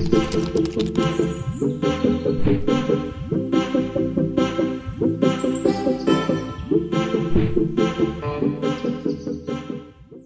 C'est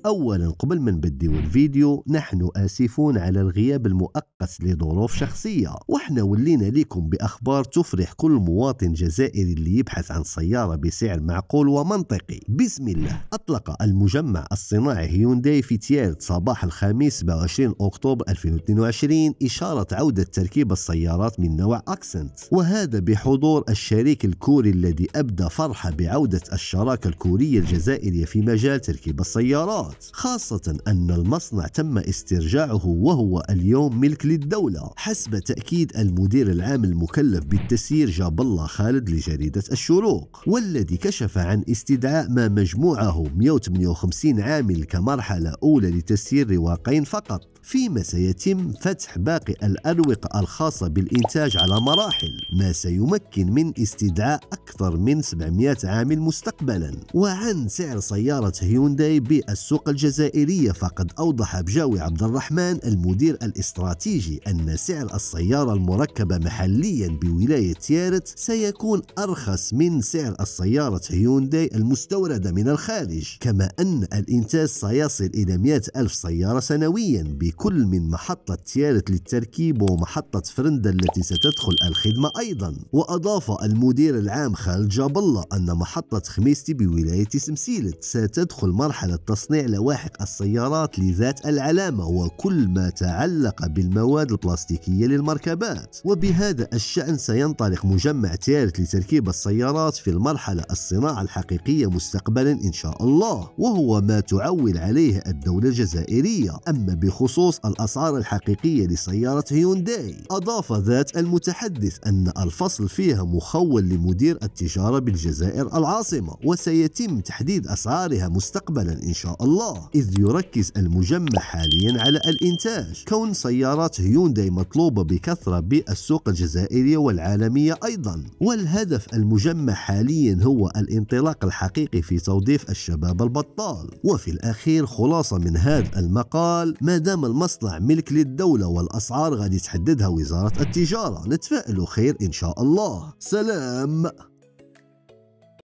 أولا قبل من بديو الفيديو نحن آسفون على الغياب المؤقت لظروف شخصية وحنا ولينا لكم بأخبار تفرح كل مواطن جزائري اللي يبحث عن سيارة بسعر معقول ومنطقي بسم الله أطلق المجمع الصناعي هيونداي في تيارت صباح الخميس 27 أكتوبر 2022 إشارة عودة تركيب السيارات من نوع أكسنت وهذا بحضور الشريك الكوري الذي أبدى فرحة بعودة الشراكة الكورية الجزائرية في مجال تركيب السيارات خاصة أن المصنع تم استرجاعه وهو اليوم ملك للدولة حسب تأكيد المدير العام المكلف بالتسيير جاب الله خالد لجريدة الشروق والذي كشف عن استدعاء ما مجموعه 158 عامل كمرحلة أولى لتسيير رواقين فقط فيما سيتم فتح باقي الأروقة الخاصة بالإنتاج على مراحل ما سيمكن من استدعاء أكثر من 700 عامل مستقبلا وعن سعر سيارة هيونداي بالسوق الجزائرية فقد أوضح بجاوي عبد الرحمن المدير الاستراتيجي أن سعر السيارة المركبة محليا بولاية يارت سيكون أرخص من سعر السيارة هيونداي المستوردة من الخارج كما أن الإنتاج سيصل إلى 100 ألف سيارة سنويا لكل من محطة تيارة للتركيب ومحطة فرندا التي ستدخل الخدمة أيضا وأضاف المدير العام خالد جاب الله أن محطة خميستي بولاية سمسيلت ستدخل مرحلة تصنيع لواحق السيارات لذات العلامة وكل ما تعلق بالمواد البلاستيكية للمركبات وبهذا الشأن سينطلق مجمع تيارة لتركيب السيارات في المرحلة الصناعة الحقيقية مستقبلا إن شاء الله وهو ما تعول عليه الدولة الجزائرية أما بخصوص بخصوص الأسعار الحقيقية لسيارة هيونداي أضاف ذات المتحدث أن الفصل فيها مخول لمدير التجارة بالجزائر العاصمة وسيتم تحديد أسعارها مستقبلا إن شاء الله إذ يركز المجمع حاليا على الإنتاج كون سيارات هيونداي مطلوبة بكثرة بالسوق الجزائرية والعالمية أيضا والهدف المجمع حاليا هو الانطلاق الحقيقي في توظيف الشباب البطال وفي الأخير خلاصة من هذا المقال ما دام المصنع ملك للدولة والأسعار غادي تحددها وزارة التجارة نتفائلوا خير إن شاء الله سلام